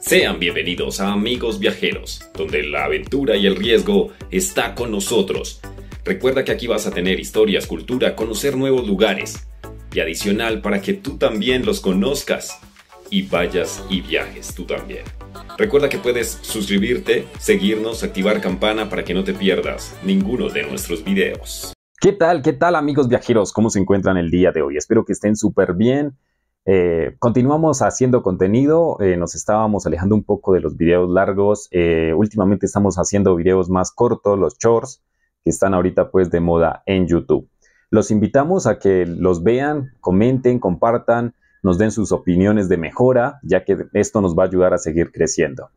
Sean bienvenidos a Amigos Viajeros, donde la aventura y el riesgo está con nosotros. Recuerda que aquí vas a tener historias, cultura, conocer nuevos lugares y adicional para que tú también los conozcas y vayas y viajes tú también. Recuerda que puedes suscribirte, seguirnos, activar campana para que no te pierdas ninguno de nuestros videos. ¿Qué tal? ¿Qué tal amigos viajeros? ¿Cómo se encuentran el día de hoy? Espero que estén súper bien. Eh, continuamos haciendo contenido, eh, nos estábamos alejando un poco de los videos largos, eh, últimamente estamos haciendo videos más cortos, los shorts, que están ahorita pues de moda en YouTube. Los invitamos a que los vean, comenten, compartan, nos den sus opiniones de mejora, ya que esto nos va a ayudar a seguir creciendo.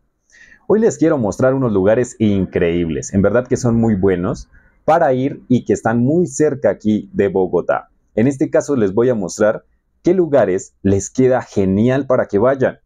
Hoy les quiero mostrar unos lugares increíbles, en verdad que son muy buenos para ir y que están muy cerca aquí de Bogotá. En este caso les voy a mostrar qué lugares les queda genial para que vayan.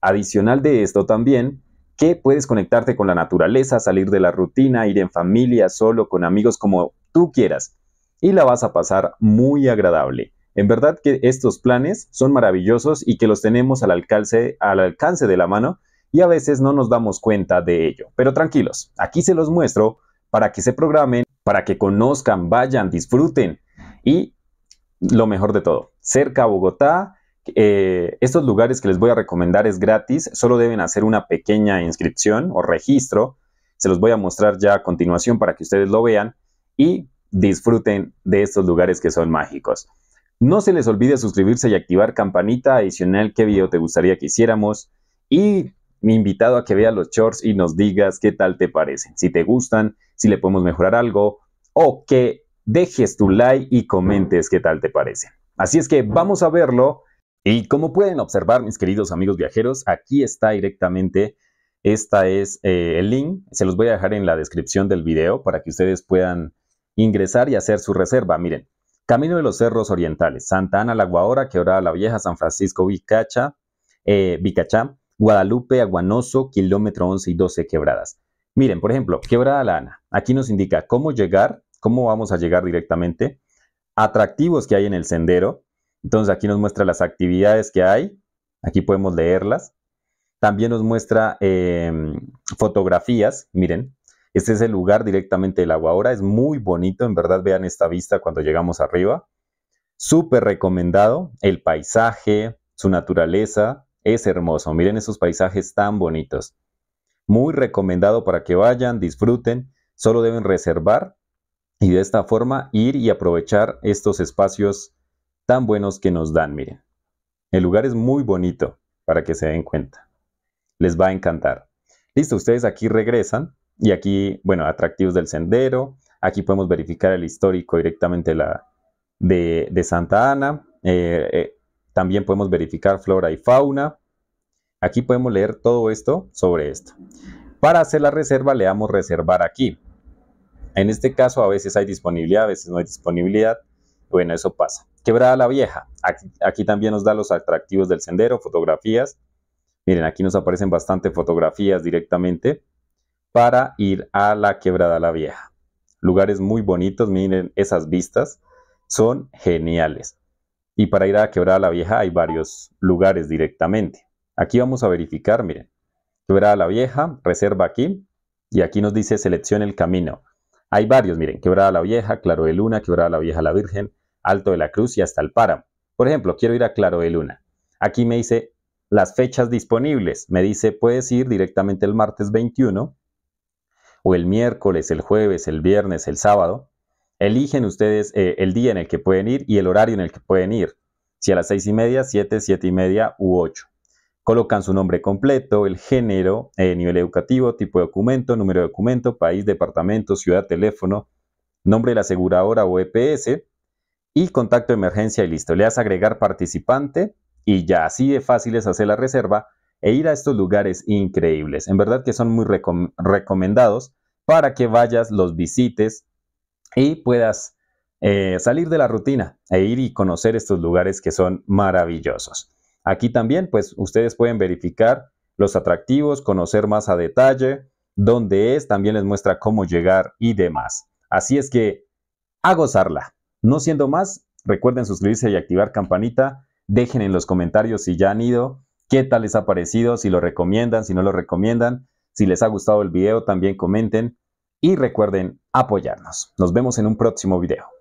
Adicional de esto también, que puedes conectarte con la naturaleza, salir de la rutina, ir en familia, solo, con amigos, como tú quieras. Y la vas a pasar muy agradable. En verdad que estos planes son maravillosos y que los tenemos al alcance, al alcance de la mano y a veces no nos damos cuenta de ello. Pero tranquilos, aquí se los muestro para que se programen, para que conozcan, vayan, disfruten y lo mejor de todo, cerca a Bogotá. Eh, estos lugares que les voy a recomendar es gratis, solo deben hacer una pequeña inscripción o registro. Se los voy a mostrar ya a continuación para que ustedes lo vean y disfruten de estos lugares que son mágicos. No se les olvide suscribirse y activar campanita adicional qué video te gustaría que hiciéramos y mi invitado a que vea los shorts y nos digas qué tal te parecen, si te gustan, si le podemos mejorar algo o que dejes tu like y comentes qué tal te parecen. Así es que vamos a verlo y como pueden observar mis queridos amigos viajeros, aquí está directamente, esta es eh, el link, se los voy a dejar en la descripción del video para que ustedes puedan ingresar y hacer su reserva. Miren, Camino de los Cerros Orientales, Santa Ana, La Guadora, Quebrada la Vieja, San Francisco, Vicacha, eh, Guadalupe, Aguanoso, kilómetro 11 y 12 quebradas. Miren, por ejemplo, Quebrada la Ana. Aquí nos indica cómo llegar, cómo vamos a llegar directamente atractivos que hay en el sendero. Entonces aquí nos muestra las actividades que hay, aquí podemos leerlas. También nos muestra em, fotografías, miren, este es el lugar directamente del agua ahora, es muy bonito, en verdad vean esta vista cuando llegamos arriba. Súper recomendado, el paisaje, su naturaleza, es hermoso, miren esos paisajes tan bonitos. Muy recomendado para que vayan, disfruten, solo deben reservar y de esta forma ir y aprovechar estos espacios tan buenos que nos dan. Miren, el lugar es muy bonito para que se den cuenta. Les va a encantar. Listo, ustedes aquí regresan y aquí, bueno, atractivos del sendero. Aquí podemos verificar el histórico directamente de, Santa Ana. Eh, eh, también podemos verificar flora y fauna. Aquí podemos leer todo esto sobre esto. Para hacer la reserva le damos reservar aquí. En este caso, a veces hay disponibilidad, a veces no hay disponibilidad. Bueno, eso pasa. Quebrada la Vieja. Aquí, también nos da los atractivos del sendero, fotografías. Miren, aquí nos aparecen bastante fotografías directamente para ir a la Quebrada la Vieja. Lugares muy bonitos, miren esas vistas, son geniales. Y para ir a la Quebrada la Vieja hay varios lugares directamente. Aquí vamos a verificar, miren, Quebrada la Vieja, reserva aquí, y aquí nos dice seleccione el camino. Hay varios, miren, Quebrada la Vieja, Claro de Luna, Quebrada la Vieja la Virgen, Alto de la Cruz y hasta el Páramo. Por ejemplo, quiero ir a Claro de Luna. Aquí me dice las fechas disponibles. Me dice, puedes ir directamente el martes 21 o el miércoles, el jueves, el viernes, el sábado. Eligen ustedes eh, el día en el que pueden ir y el horario en el que pueden ir. Si a las seis y media, siete, siete y media u ocho. Colocan su nombre completo, el género, eh, nivel educativo, tipo de documento, número de documento, país, departamento, ciudad, teléfono, nombre de la aseguradora o EPS y contacto de emergencia y listo. Le das agregar participante y ya así de fácil es hacer la reserva e ir a estos lugares increíbles. En verdad que son muy recomendados para que vayas, los visites y puedas eh, salir de la rutina e ir y conocer estos lugares que son maravillosos. Aquí también, pues ustedes pueden verificar los atractivos, conocer más a detalle dónde es, también les muestra cómo llegar y demás. Así es que a gozarla. No siendo más, recuerden suscribirse y activar campanita. Dejen en los comentarios si ya han ido, qué tal les ha parecido, si lo recomiendan, si no lo recomiendan. Si les ha gustado el video, también comenten y recuerden apoyarnos. Nos vemos en un próximo video.